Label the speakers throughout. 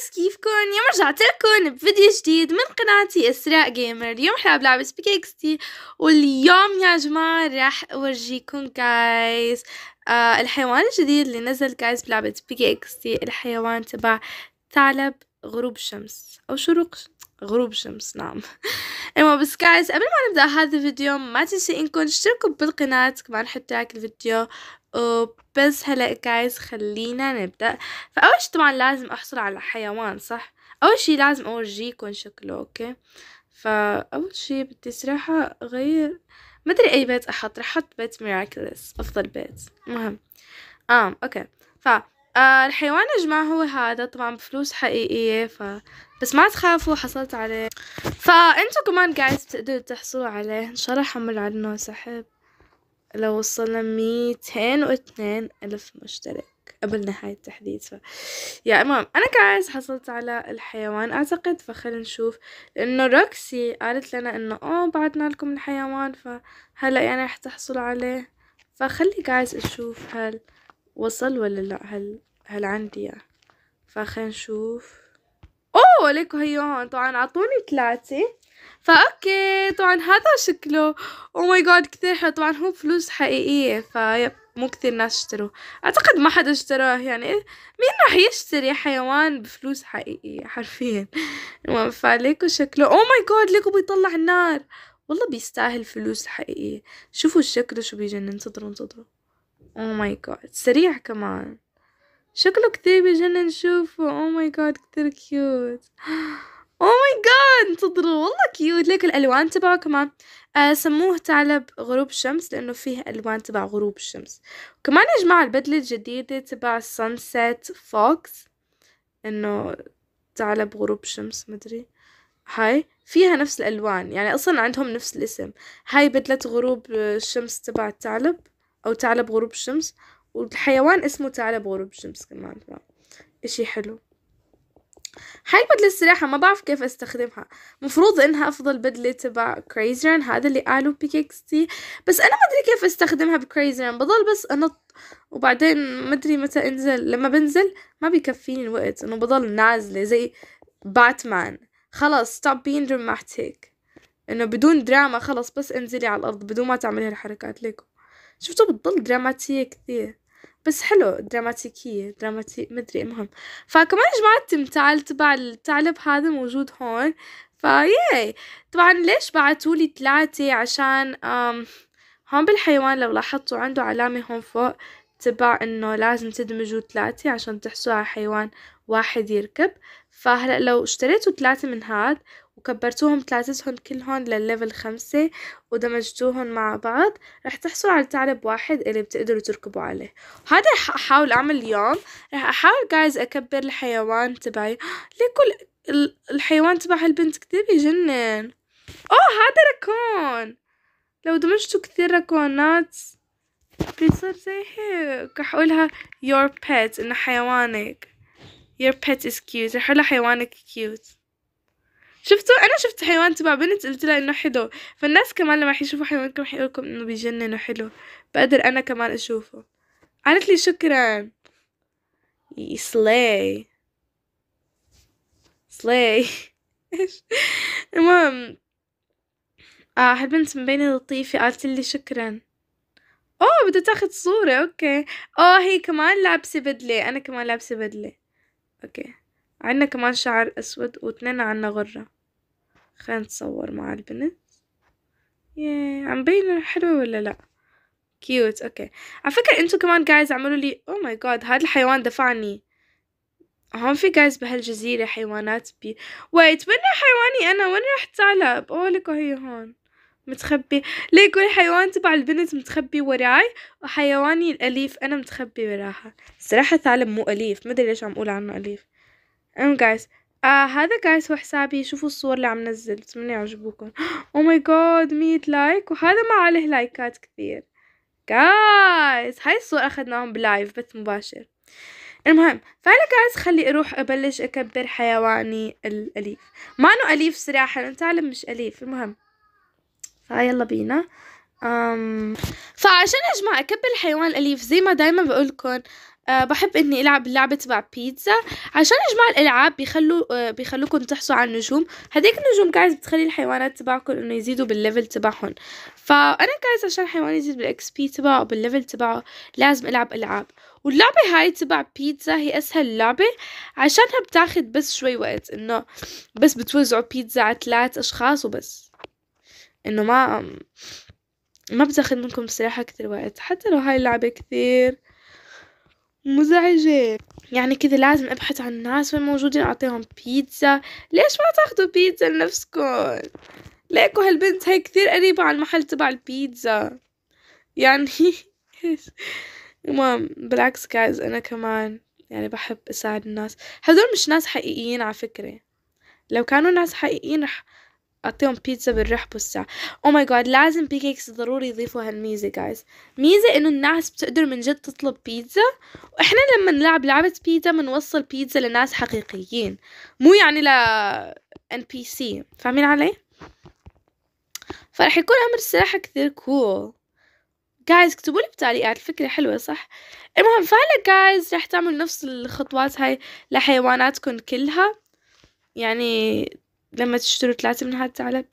Speaker 1: الناس كيفكن يوم رجعت لكم بفيديو جديد من قناتي اسراء جيمر اليوم رح العب لعبه سبيكيكستي واليوم يا جماعه رح اورجيكم جايز آه الحيوان الجديد اللي نزل جايز بلعبه سبيكيكستي الحيوان تبع ثعلب غروب شمس او شروق غروب شمس نعم ايوا بس جايز قبل ما نبدا هذا الفيديو ما تنسي انكم تشتركوا بالقناه كمان حتى هيك الفيديو بس هلا جايز خلينا نبدأ فأول شي طبعا لازم أحصل على حيوان صح أول شي لازم أورجيكم شكله أوكي فأول شي بدي صراحة أغير مدري أي بيت أحط رح أحط بيت ميراكلس أفضل بيت مهم آم أوكي ف آه، الحيوان يا جماعة هو هذا طبعا بفلوس حقيقية ف بس ما تخافوا حصلت عليه فانتو كمان جايز بتقدروا تحصلوا عليه ان شاء الله حمل على عنه سحب لو وصلنا ميتين واثنين ألف مشترك قبل نهاية التحديث ف... يا إمام أنا كعايز حصلت على الحيوان أعتقد فخلينا نشوف لأنه روكسي قالت لنا إنه أوه بعدنا لكم الحيوان فهلأ يعني رح تحصلوا عليه فخلي جايز أشوف هل وصل ولا لأ هل هل عندي فخلينا نشوف اوه ليكو هيو هون طبعا عطوني ثلاثة فاوكي طبعا هذا شكله او ماي جاد كثير حلو طبعا هو فلوس حقيقية فيب مو كثير ناس اشتروه اعتقد ما حدا اشتراه يعني مين راح يشتري حيوان بفلوس حقيقية حرفيا المهم فليكو شكله او ماي جاد ليكو بيطلع النار والله بيستاهل فلوس حقيقية شوفوا الشكل شو بيجنن انتظروا انتظروا او oh ماي جاد سريع كمان شكله كتيبة جنن شوفوا اوه ماي oh جاد كتير كيوت او ماي جاد انتظروا والله كيوت ليك الالوان تبعه كمان آه سموه ثعلب غروب شمس لانه فيه الوان تبع غروب الشمس وكمان يا جماعه البدله الجديده تبع سانسيت فوكس انه ثعلب غروب شمس مدري هاي فيها نفس الالوان يعني اصلا عندهم نفس الاسم هاي بدله غروب الشمس تبع الثعلب او ثعلب غروب الشمس والحيوان اسمه ثعلب غروب الشمس كمان اشي حلو هاي البدلة الصراحة ما بعرف كيف استخدمها مفروض انها افضل بدلة تبع كريزرن هذا اللي قالوا بيكيكستي بس انا ما ادري كيف استخدمها بكريزرن بضل بس انط وبعدين ما ادري متى انزل لما بنزل ما بيكفيني الوقت انه بضل نازلة زي باتمان خلص stop being dramatic انه بدون دراما خلص بس انزلي على الارض بدون ما تعملي هالحركات ليكو شفتوا بتضل دراماتية كثير بس حلو دراماتيكية دراماتي مدري المهم فكمان يا جماعة التمثال تبع الثعلب هذا موجود هون فياي طبعا ليش بعتولي ثلاثة عشان هون بالحيوان لو لاحظتوا عنده علامة هون فوق تبع انه لازم تدمجوا ثلاثة عشان تحصلوا على حيوان واحد يركب فهلا لو اشتريتوا ثلاثة من هاد وكبرتوهم ثلاثتهم كلهم للليفل خمسة ودمجتوهم مع بعض رح تحصلوا على ثعلب واحد اللي بتقدروا تركبوا عليه هذا رح احاول اعمل اليوم رح احاول جايز اكبر الحيوان تبعي ليه كل الحيوان تبع هالبنت كتير بيجنن اوه هذا ركون لو دمجتوا كثير ركونات بيصير زي هيك رح اقولها your pet انه حيوانك your pet is cute رح اقولها حيوانك cute شفتوا انا شفت حيوان تبع بنت قلت لها انه حلو فالناس كمان لما يشوفوا حيوانكم كم لكم انه بيجنن وحلو بقدر انا كمان اشوفه قالت لي شكرا سلاي سلاي ايش المهم اه هالبنت مبينة لطيفة قالت لي شكرا اوه بدها تاخذ صورة اوكي اوه هي كمان لابسة بدلة انا كمان لابسة بدلة اوكي عنا كمان شعر أسود واتنين عنا غرة خلينا نتصور مع البنت ياه عم بين حلوة ولا لأ كيوت اوكي على فكرة انتو كمان جايز عملوا لي او ماي جاد هذا الحيوان دفعني هون في جايز بهالجزيرة حيوانات بي ويت وين حيواني انا وين رح تعلب اوه oh، لكو هي هون متخبي ليه كل حيوان تبع البنت متخبي وراي وحيواني الأليف أنا متخبي وراها صراحة ثعلب مو أليف مدري ليش عم أقول عنه أليف ام um, جايز آه هذا جايز هو حسابي شوفوا الصور اللي عم نزل بتمنى يعجبوكم او ماي جاد 100 لايك وهذا ما عليه لايكات كثير جايز هاي الصور اخذناهم بلايف بث مباشر المهم فانا جايز خلي اروح ابلش اكبر حيواني الاليف ما انه اليف صراحه تعلم مش اليف المهم فيلا بينا أم... Um، فعشان يا جماعة أكبر الحيوان الأليف زي ما دايما لكم أه بحب اني العب اللعبه تبع بيتزا عشان يا جماعه الالعاب بيخلوا أه بيخلوكم تحصوا على النجوم هديك النجوم جايز بتخلي الحيوانات تبعكم انه يزيدوا بالليفل تبعهم فانا جايز عشان حيوان يزيد بالاكس بي تبعه او بالليفل تبعه لازم العب العاب واللعبة هاي تبع بيتزا هي أسهل لعبة عشانها بتاخد بس شوي وقت إنه بس بتوزعوا بيتزا على ثلاث أشخاص وبس إنه ما ما بتاخد منكم بصراحة كتير وقت حتى لو هاي اللعبة كثير مزعجة يعني كذا لازم أبحث عن الناس وين موجودين أعطيهم بيتزا ليش ما تاخدوا بيتزا لنفسكم ليكو هالبنت هي كثير قريبة على المحل تبع البيتزا يعني المهم بالعكس جايز أنا كمان يعني بحب أساعد الناس هذول مش ناس حقيقيين على فكرة لو كانوا ناس حقيقيين رح اعطيهم بيتزا بالريح والساعة او ماي جاد لازم بي كيكس ضروري يضيفوا هالميزه جايز ميزه انه الناس بتقدر من جد تطلب بيتزا واحنا لما نلعب لعبه بيتزا بنوصل بيتزا لناس حقيقيين مو يعني ل ان بي سي فاهمين علي فرح يكون امر الصراحه كثير كول cool. جايز اكتبوا لي بتعليقات الفكرة حلوة صح المهم فهلا جايز رح تعمل نفس الخطوات هاي لحيواناتكم كلها يعني لما تشتروا ثلاثة من هذا الثعلب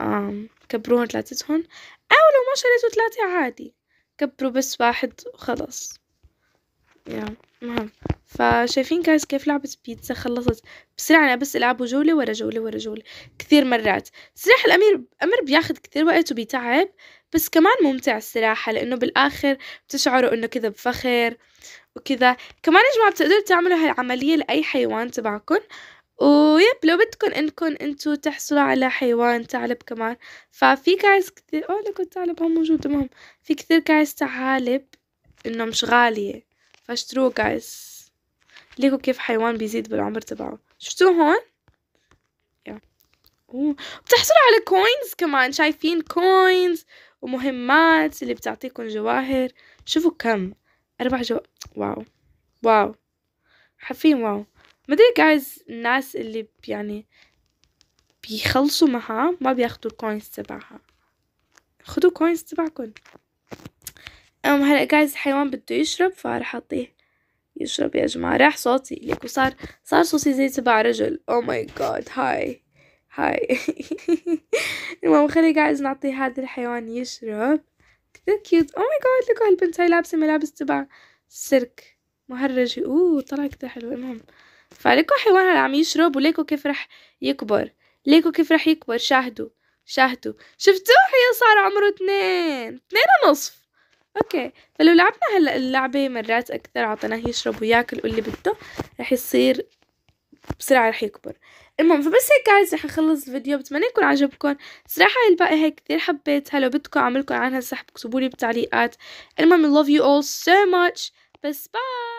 Speaker 1: آم كبروهن ثلاثتهن أو لو ما شريتوا ثلاثة عادي كبروا بس واحد وخلص يا المهم فشايفين جايز كيف لعبة بيتزا خلصت بسرعة أنا بس ألعبوا جولة ورا جولة ورا جولة كثير مرات سلاح الأمير أمر بياخد كثير وقت وبيتعب بس كمان ممتع الصراحة لأنه بالآخر بتشعروا إنه كذا بفخر وكذا كمان يا جماعة بتقدروا تعملوا هالعملية لأي حيوان تبعكم ويب لو بدكن انكن انتو تحصلوا على حيوان ثعلب كمان ففي كعس كتير اوه لكم الثعلب هون موجود تمام في كتير كعس ثعالب انه مش غالية فاشتروه كعس ليكوا كيف حيوان بيزيد بالعمر تبعه شفتوه هون؟ يا اوه بتحصلوا على كوينز كمان شايفين كوينز ومهمات اللي بتعطيكم جواهر شوفوا كم اربع جو واو واو حرفيا واو ما ادري جايز الناس اللي يعني بيخلصوا معها ما بياخدوا الكوينز تبعها خدوا كوينز تبعكم أم هلا جايز الحيوان بده يشرب فراح أعطيه يشرب يا جماعة راح صوتي ليك وصار صار صوتي زي تبع رجل او ماي جاد هاي هاي المهم خلي جايز نعطي هذا الحيوان يشرب كثير كيوت او ماي جاد لكوا هالبنت هاي لابسة ملابس تبع سيرك مهرجة اوه طلع كثير حلو المهم فلكو حيوان عم يشرب وليكو كيف رح يكبر ليكو كيف رح يكبر شاهدوا شاهدوا شفتوه هي صار عمره اثنين اثنين ونصف اوكي فلو لعبنا هلا اللعبة مرات اكثر عطيناه يشرب وياكل واللي بده رح يصير بسرعة رح يكبر المهم فبس هيك جايز رح اخلص الفيديو بتمنى يكون عجبكم صراحة الباقي هيك كثير حبيتها لو بدكم اعملكم عنها سحب اكتبولي بالتعليقات المهم love you all so much بس باي